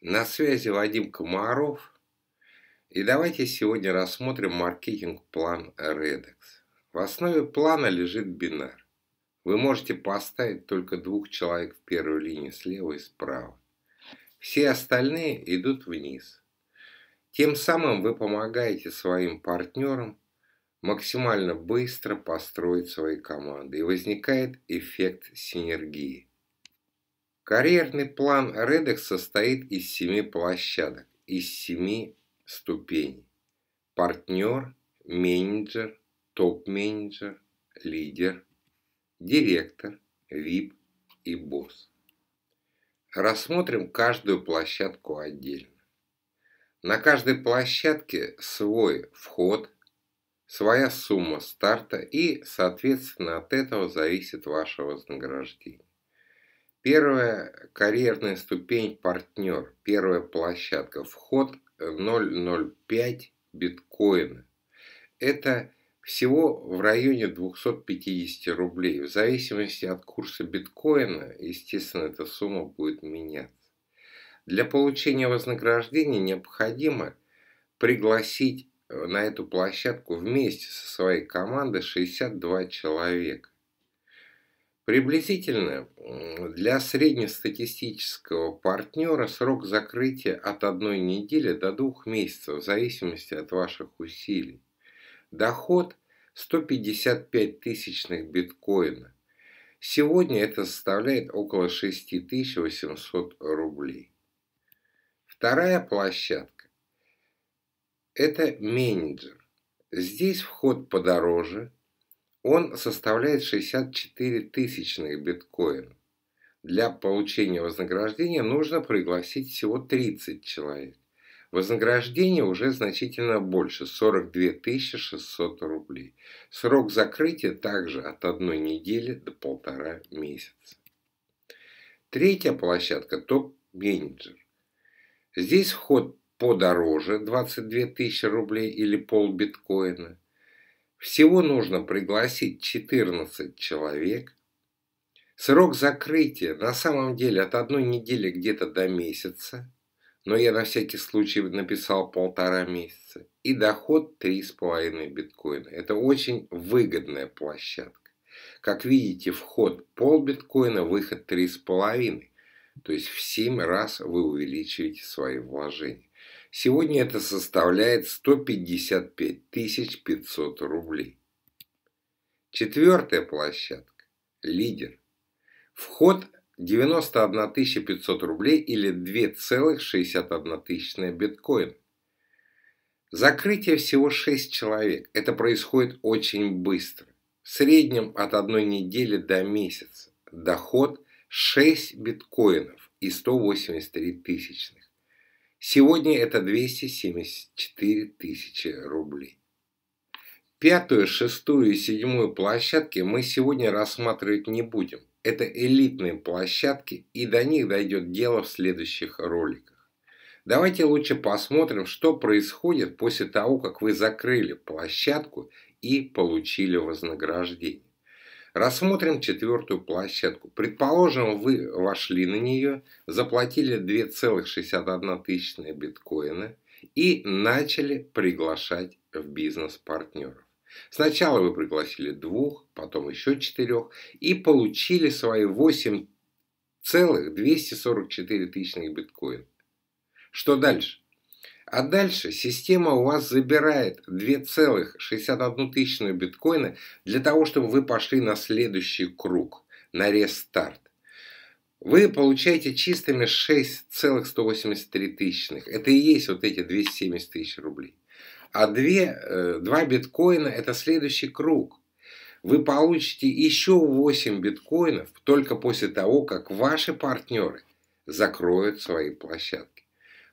На связи Вадим Комаров. И давайте сегодня рассмотрим маркетинг-план Redex. В основе плана лежит бинар. Вы можете поставить только двух человек в первую линию слева и справа. Все остальные идут вниз. Тем самым вы помогаете своим партнерам максимально быстро построить свои команды. И возникает эффект синергии. Карьерный план Redex состоит из семи площадок, из семи ступеней. Партнер, менеджер, топ-менеджер, лидер, директор, VIP и босс. Рассмотрим каждую площадку отдельно. На каждой площадке свой вход, своя сумма старта и, соответственно, от этого зависит ваше вознаграждение. Первая карьерная ступень партнер, первая площадка, вход 0,05 биткоина. Это всего в районе 250 рублей. В зависимости от курса биткоина, естественно, эта сумма будет меняться. Для получения вознаграждения необходимо пригласить э, на эту площадку вместе со своей командой 62 человека. Приблизительно для среднестатистического партнера срок закрытия от одной недели до двух месяцев в зависимости от ваших усилий. Доход 155 тысячных биткоина. Сегодня это составляет около 6800 рублей. Вторая площадка – это менеджер. Здесь вход подороже – он составляет 64 тысячных биткоин. Для получения вознаграждения нужно пригласить всего 30 человек. Вознаграждение уже значительно больше – 42 600 рублей. Срок закрытия также от одной недели до полтора месяца. Третья площадка – топ-менеджер. Здесь вход подороже – 22 000 рублей или пол биткоина – всего нужно пригласить 14 человек. Срок закрытия на самом деле от одной недели где-то до месяца, но я на всякий случай написал полтора месяца, и доход 3,5 биткоина. Это очень выгодная площадка. Как видите, вход пол биткоина, выход 3,5. То есть в 7 раз вы увеличиваете свои вложения. Сегодня это составляет 155 500 рублей. Четвертая площадка – лидер. Вход 91 500 рублей или 2,61 биткоин. Закрытие всего 6 человек. Это происходит очень быстро. В среднем от одной недели до месяца. Доход 6 биткоинов и 183 тысячных. Сегодня это 274 тысячи рублей. Пятую, шестую и седьмую площадки мы сегодня рассматривать не будем. Это элитные площадки и до них дойдет дело в следующих роликах. Давайте лучше посмотрим, что происходит после того, как вы закрыли площадку и получили вознаграждение. Рассмотрим четвертую площадку. Предположим, вы вошли на нее, заплатили 2,61 биткоина и начали приглашать в бизнес партнеров. Сначала вы пригласили двух, потом еще четырех и получили свои 8,244 биткоин. Что дальше? А дальше система у вас забирает 2,61 биткоина для того, чтобы вы пошли на следующий круг, на рестарт. Вы получаете чистыми 6,183 тысячных. Это и есть вот эти 270 тысяч рублей. А 2, 2 э, биткоина это следующий круг. Вы получите еще 8 биткоинов только после того, как ваши партнеры закроют свои площадки.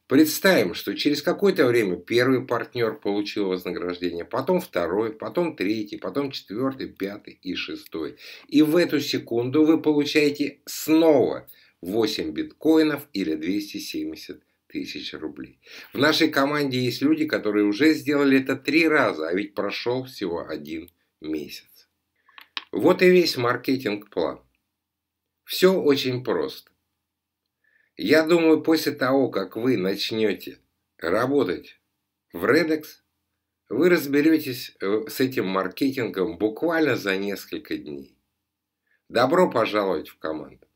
Представим, что через какое-то время первый партнер получил вознаграждение, потом второй, потом третий, потом четвертый, пятый и шестой. И в эту секунду вы получаете снова 8 биткоинов или 270 тысяч рублей. В нашей команде есть люди, которые уже сделали это три раза, а ведь прошел всего один месяц. Вот и весь маркетинг-план. Все очень просто. Я думаю, после того, как вы начнете работать в Redex, вы разберетесь э, с этим маркетингом буквально за несколько дней. Добро пожаловать в команду.